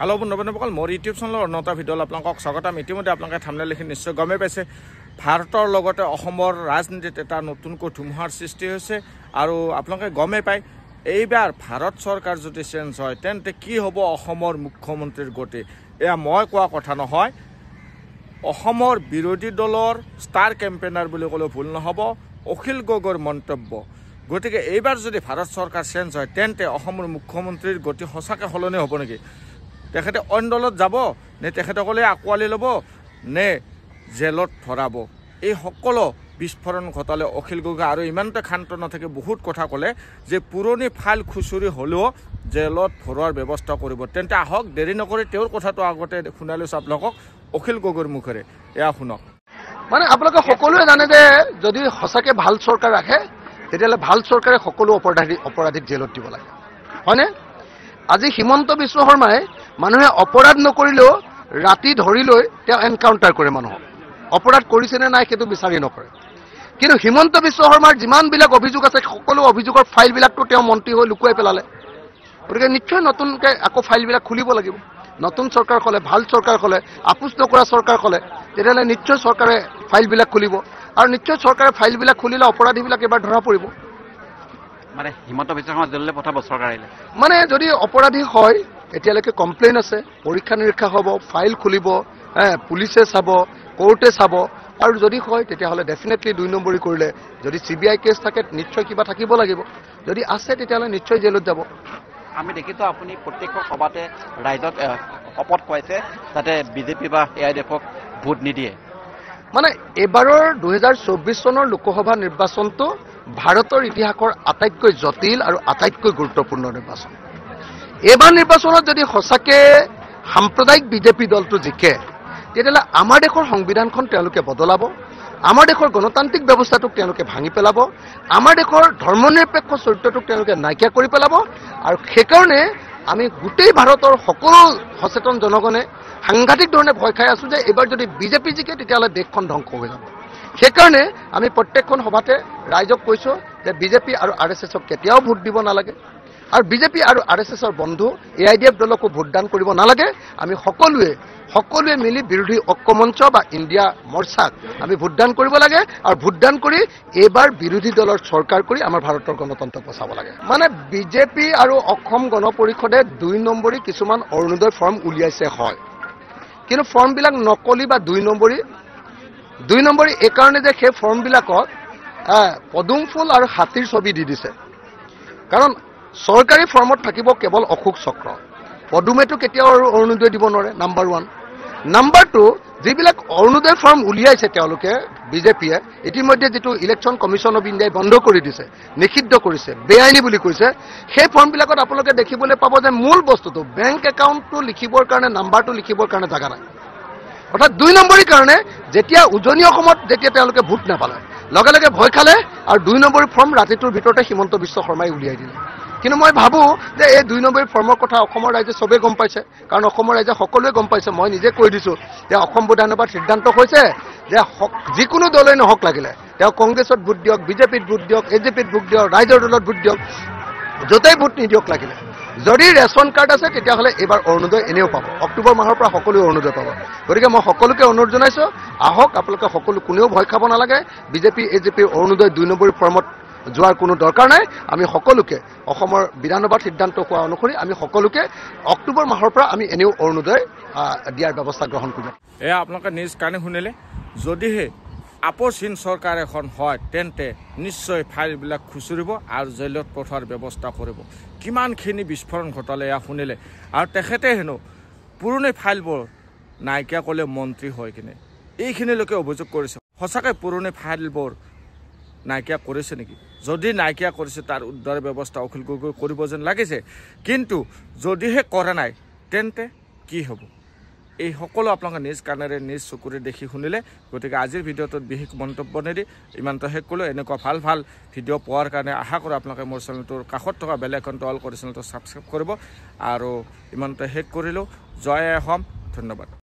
hello' বন্ধু বান্ধৱসকল মোৰ YouTube চেনেলৰ অন্যতা ভিডিঅ'ত আপোনালোকক স্বাগতম ইতিমধ্যে আপোনালোকে থামলৈ লিখি নিশ্চয় গমেই পাইছে ভাৰতৰ লগতে অসমৰ ৰাজনীতিত এটা নতুনকৈ ধুমুহাৰ সৃষ্টি হৈছে আৰু আপোনালোকে গমেই পায় এইবাৰ ভাৰত চৰকাৰ যদি চেঞ্জ হয় তেন্তে কি হ'ব অসমৰ মুখ্যমন্ত্ৰীৰ গতি এয়া মই কোৱা কথা নহয় অসমৰ বিৰোধী দলৰ ষ্টাৰ কেম্পেইনাৰ বুলি ক'লেও ভুল নহ'ব অখিল গগৈৰ মন্তব্য গতিকে এইবাৰ যদি ভাৰত চৰকাৰ চেঞ্জ হয় তেন্তে অসমৰ মুখ্যমন্ত্ৰীৰ গতি সঁচাকৈ সলনি হ'ব নেকি তেখেতে অইন দলত যাব নে তেখেতসকলে আঁকোৱালি ল'ব নে জেলত ধৰাব এই সকলো বিস্ফোৰণ ঘটালে অখিল গগৈ আৰু ইমানতে শান্ত নাথাকে বহুত কথা ক'লে যে পুৰণি ফাইল খুচৰি হ'লেও জেলত ভৰোৱাৰ ব্যৱস্থা কৰিব তেন্তে আহক দেৰি নকৰি তেওঁৰ কথাটো আগতে শুনাই লৈছোঁ আপোনালোকক অখিল গগৈৰ মুখেৰে এয়া শুনক মানে আপোনালোকে সকলোৱে জানে যে যদি সঁচাকৈ ভাল চৰকাৰ ৰাখে তেতিয়াহ'লে ভাল চৰকাৰে সকলো অপৰাধী অপৰাধীক জেলত দিব লাগে হয়নে আজি হিমন্ত বিশ্ব শৰ্মাই মানুহে অপৰাধ নকৰিলেও ৰাতি ধৰি লৈ তেওঁ এনকাউণ্টাৰ কৰে মানুহক অপৰাধ কৰিছেনে নাই সেইটো বিচাৰি নকৰে কিন্তু হিমন্ত বিশ্ব শৰ্মাৰ যিমানবিলাক অভিযোগ আছে সকলো অভিযোগৰ ফাইলবিলাকতো তেওঁ মন্ত্ৰী হৈ লুকুৱাই পেলালে গতিকে নিশ্চয় নতুনকৈ আকৌ ফাইলবিলাক খুলিব লাগিব নতুন চৰকাৰ ক'লে ভাল চৰকাৰ ক'লে আপোচ নকৰা চৰকাৰ ক'লে তেতিয়াহ'লে নিশ্চয় চৰকাৰে ফাইলবিলাক খুলিব আৰু নিশ্চয় চৰকাৰে ফাইলবিলাক খুলিলে অপৰাধীবিলাক এবাৰ ধৰা পৰিব মানে হিমন্ত বিশ্ব শৰ্মা দললৈ পঠাব চৰকাৰে মানে যদি অপৰাধী হয় এতিয়ালৈকে কমপ্লেইন আছে পৰীক্ষা নিৰীক্ষা হ'ব ফাইল খুলিব পুলিচে চাব কোৰ্টে চাব আৰু যদি হয় তেতিয়াহ'লে ডেফিনেটলি দুই নম্বৰী কৰিলে যদি চি বি আই কেছ থাকে নিশ্চয় কিবা থাকিব লাগিব যদি আছে তেতিয়াহ'লে নিশ্চয় জেলত যাব আমি দেখিছোঁ আপুনি প্ৰত্যেকৰ সভাতে ৰাইজক শপত খুৱাইছে যাতে বিজেপি বা এ আই ডি এফক ভোট নিদিয়ে মানে এইবাৰৰ দুহেজাৰ চৌব্বিছ চনৰ লোকসভা নিৰ্বাচনটো ভাৰতৰ ইতিহাসৰ আটাইতকৈ জটিল আৰু আটাইতকৈ গুৰুত্বপূৰ্ণ নিৰ্বাচন এইবাৰ নিৰ্বাচনত যদি সঁচাকৈ সাম্প্ৰদায়িক বিজেপি দলটো জিকে তেতিয়াহ'লে আমাৰ দেশৰ সংবিধানখন তেওঁলোকে বদলাব আমাৰ দেশৰ গণতান্ত্ৰিক ব্যৱস্থাটোক তেওঁলোকে ভাঙি পেলাব আমাৰ দেশৰ ধৰ্ম নিৰপেক্ষ চৰিত্ৰটোক তেওঁলোকে নাইকিয়া কৰি পেলাব আৰু সেইকাৰণে আমি গোটেই ভাৰতৰ সকলো সচেতন জনগণে সাংঘাতিক ধৰণে ভয় খাই আছোঁ যে এইবাৰ যদি বিজেপি জিকে তেতিয়াহ'লে দেশখন ধ্বংস হৈ যাব সেইকাৰণে আমি প্ৰত্যেকখন সভাতে ৰাইজক কৈছোঁ যে বিজেপি আৰু আৰ এছ এছক কেতিয়াও ভোট দিব নালাগে আৰু বিজেপি আৰু আৰ এছ এছৰ বন্ধু এ আই ডি এফ দলকো ভোটদান কৰিব নালাগে আমি সকলোৱে সকলোৱে মিলি বিৰোধী মঞ্চ বা ইণ্ডিয়া মৰ্চাক আমি ভোটদান কৰিব লাগে আৰু ভোটদান কৰি এইবাৰ বিৰোধী দলৰ চৰকাৰ কৰি আমাৰ ভাৰতৰ গণতন্ত্ৰ বচাব লাগে মানে বিজেপি আৰু অসম গণ পৰিষদে দুই নম্বৰী কিছুমান অৰুণোদয় ফৰ্ম উলিয়াইছে হয় কিন্তু ফৰ্মবিলাক নকলি বা দুই নম্বৰী দুই নম্বৰ এইকাৰণে যে সেই ফৰ্মবিলাকত পদুম ফুল আৰু হাতীৰ ছবি দি দিছে কাৰণ চৰকাৰী ফৰ্মত থাকিব কেৱল অশোক চক্ৰ পদুমেটো কেতিয়াও আৰু অৰুণোদয় দিব নোৱাৰে নাম্বাৰ ওৱান নাম্বাৰ টু যিবিলাক অৰুণোদয় ফৰ্ম উলিয়াইছে তেওঁলোকে বিজেপিয়ে ইতিমধ্যে যিটো ইলেকশ্যন কমিশ্যন অফ ইণ্ডিয়াই বন্ধ কৰি দিছে নিষিদ্ধ কৰিছে বেআইনী বুলি কৈছে সেই ফৰ্মবিলাকত আপোনালোকে দেখিবলৈ পাব যে মূল বস্তুটো বেংক একাউণ্টটো লিখিবৰ কাৰণে নাম্বাৰটো লিখিবৰ কাৰণে জাগা নাই অর্থাৎ দুই নম্বরী কারণে যেতিয়া উজনি অসমত যেতিয়া তেওঁলোকে ভোট নাপালে লগে লগে ভয় খালে আর দুই নম্বরী ফর্ম রাতিটোর ভিতরতে হিমন্ত বিশ্ব শর্মায় উলিয়াই দিলে কিন্তু মই ভাবো যে এই দুই নম্বরী ফর্মর কথা রাইজে সবে গম পাইছে কারণ রাইজে সকলে গম পাইছে মই নিজে কই দিছো যে অসম বিধানসভার সিদ্ধান্ত হয়েছে যে যিকোনো দলই নহক লাগিলে তেও কংগ্রেসত ভোট দিয়ক বিজেপিত ভোট দিয়ক এজেপিত ভোট দিয়ক রাইজর দলত ভোট দিয়ক যতই ভোট নিদিয়ক লাগিলে যদি ৰেচন কাৰ্ড আছে তেতিয়াহ'লে এইবাৰ অৰুণোদয় এনেও পাব অক্টোবৰ মাহৰ পৰা সকলোৱে অৰুণোদয় পাব গতিকে মই সকলোকে অনুৰোধ জনাইছোঁ আহক আপোনালোকে সকলো কোনেও ভয় খাব নালাগে বিজেপি এ জে পিৰ অৰুণোদয় দুই নম্বৰী ফৰ্মত যোৱাৰ কোনো দৰকাৰ নাই আমি সকলোকে অসমৰ বিধানসভাত সিদ্ধান্ত হোৱা অনুসৰি আমি সকলোকে অক্টোবৰ মাহৰ পৰা আমি এনেও অৰুণোদয় দিয়াৰ ব্যৱস্থা গ্ৰহণ কৰিম এয়া আপোনালোকে নিজ কাৰণে শুনিলে যদিহে আপচীন চৰকাৰ এখন হয় তেন্তে নিশ্চয় ফাইলবিলাক খুচুৰিব আৰু জেলত পঠোৱাৰ ব্যৱস্থা কৰিব কিমানখিনি বিস্ফোৰণ ঘটালে এয়া শুনিলে আৰু তেখেতে হেনো পুৰণি ফাইলবোৰ নাইকিয়া কৰিলে মন্ত্ৰী হয় কিনে এইখিনিলৈকে অভিযোগ কৰিছে সঁচাকৈ পুৰণি ফাইলবোৰ নাইকিয়া কৰিছে নেকি যদি নাইকিয়া কৰিছে তাৰ উদ্ধাৰ ব্যৱস্থা অখিল গগৈ কৰিব যেন লাগিছে কিন্তু যদিহে কৰা নাই তেন্তে কি হ'ব এই সকলো আপোনালোকে নিজ কাণেৰে নিজ চকুৰে দেখি শুনিলে গতিকে আজিৰ ভিডিঅ'টোত বিশেষ মন্তব্য নিদি ইমানটো শেষ কৰিলোঁ এনেকুৱা ভাল ভাল ভিডিঅ' পোৱাৰ কাৰণে আশা কৰোঁ আপোনালোকে মোৰ চেনেলটোৰ কাষত থকা বেলেগ এখন টল কৰি চেনেলটো ছাবস্ক্ৰাইব কৰিব আৰু ইমানটো শেষ কৰিলোঁ জয় অসম ধন্যবাদ